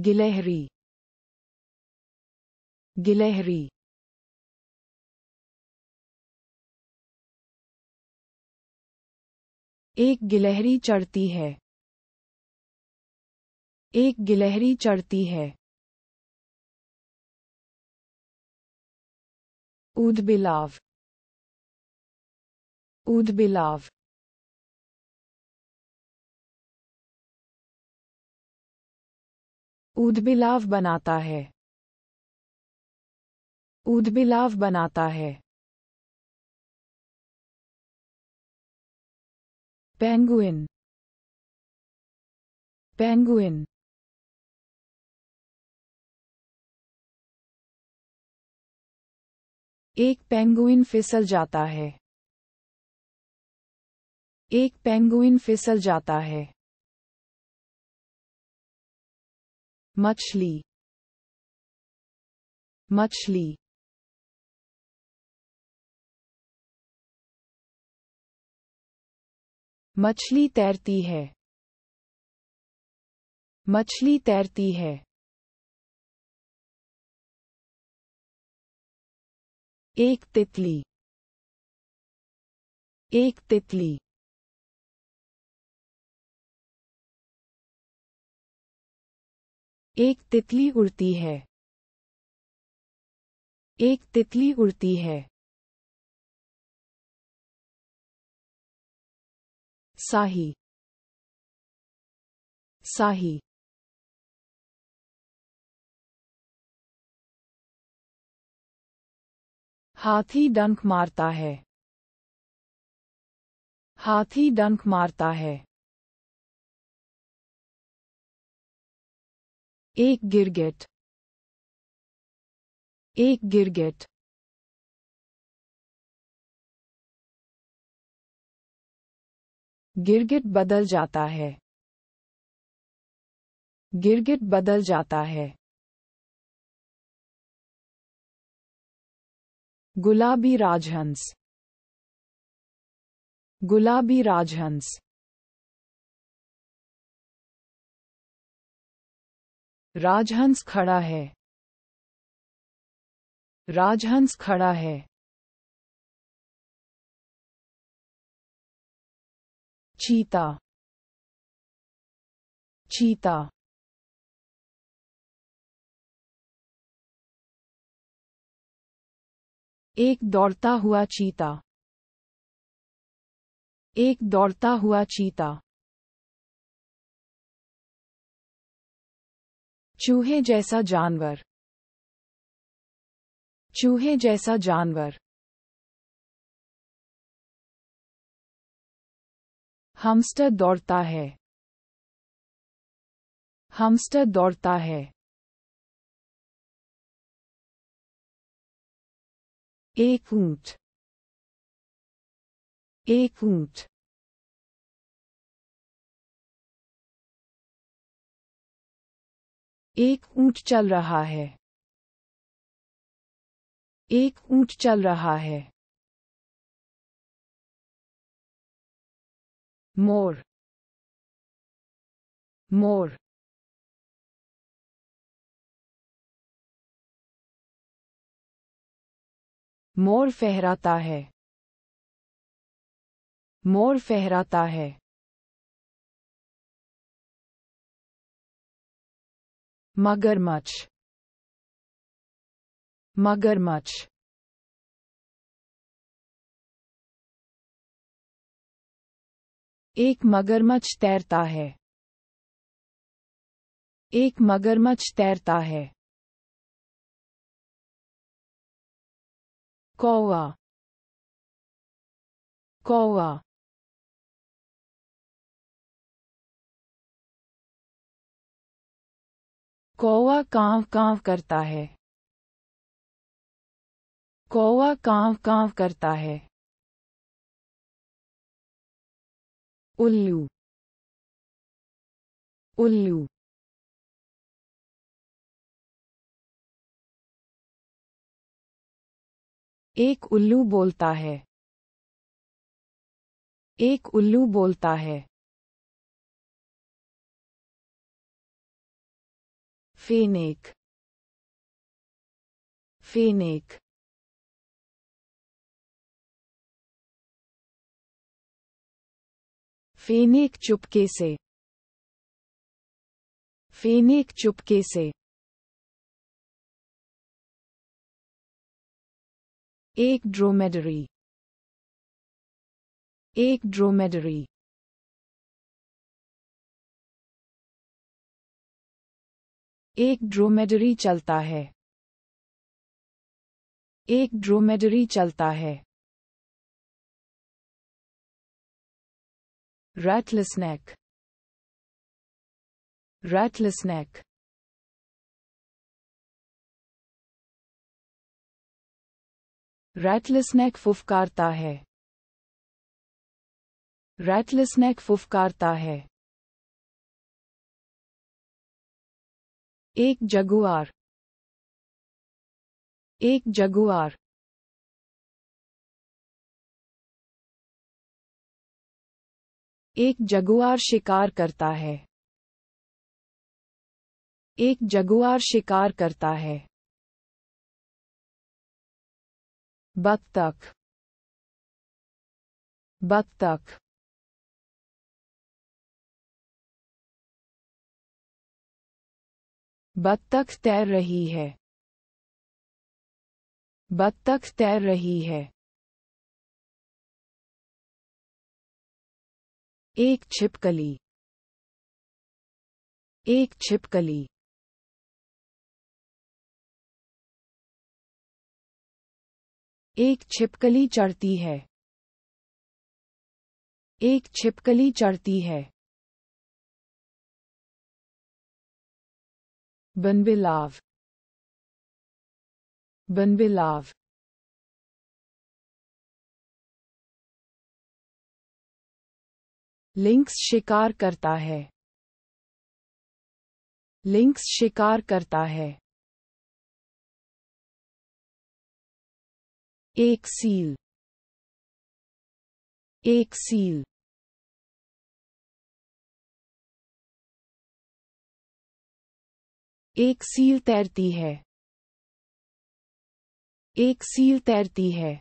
गिलहरी गिलहरी एक गिलहरी चढ़ती है एक गिलहरी चढ़ती है ऊद बिलाव उद बिलाव उद्बिलाव बनाता है उद्बिलाव बनाता है पेंगुइन पेंगुइन एक पेंगुइन फिसल जाता है एक पेंगुइन फिसल जाता है मछली मछली मछली तैरती है मछली तैरती है एक तितली एक तितली एक तितली उड़ती है एक तितली उड़ती है साही साही हाथी डंक मारता है हाथी डंक मारता है एक गिरगिट एक गिरगिट गिरगिट बदल जाता है गिरगिट बदल जाता है गुलाबी राजहंस गुलाबी राजहंस राजहंस खड़ा है राजहंस खड़ा है चीता चीता एक दौड़ता हुआ चीता एक दौड़ता हुआ चीता चूहे जैसा जानवर चूहे जैसा जानवर हमस्टर दौड़ता है हमस्टर दौड़ता है एक ऊंट एक ऊंट एक ऊंट चल रहा है एक ऊंट चल रहा है मोर मोर मोर फहराता है मोर फहराता है मगरमच्छ मगरमच्छ एक मगरमच्छ तैरता है एक मगरमच्छ तैरता है कौवा कौवा कौवा कांव कांव करता है कौवा कांव कांव करता है उल्लू उल्लू एक उल्लू बोलता है एक उल्लू बोलता है Phoenix Phoenix Phoenix चुपके से Phoenix चुपके से एक ड्रोमेडरी एक ड्रोमेडरी एक ड्रोमेडरी चलता है एक ड्रोमेडरी चलता है रैटलस्नैक रैटलस्नैक रैटलस्नैक फुफकारता है रैटल रैटलस्नैक फुफकारता है एक जगुआर एक जगुआर एक जगुआर शिकार करता है एक जगुआर शिकार करता है बत्तख बत्तख बत्तख तैर रही है बत्तख तैर रही है एक छिपकली एक छिपकली एक छिपकली चढ़ती है एक छिपकली चढ़ती है Benbelav. Benbelav. लिंक्स शिकार करता है लिंक्स शिकार करता है एक सील एक सील एक सील तैरती है एक सील तैरती है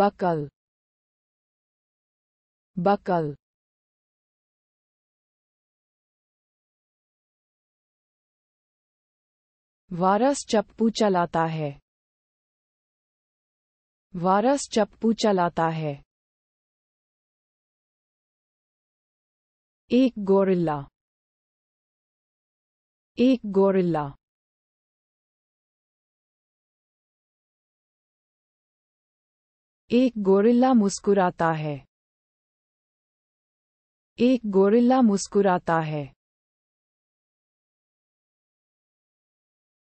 बकल बकल वारस चप्पू चलाता है वारस चप्पू चलाता है एक गोरिल्ला एक गोरिल्ला एक गोरिल्ला मुस्कुराता है एक गोरिल्ला मुस्कुराता है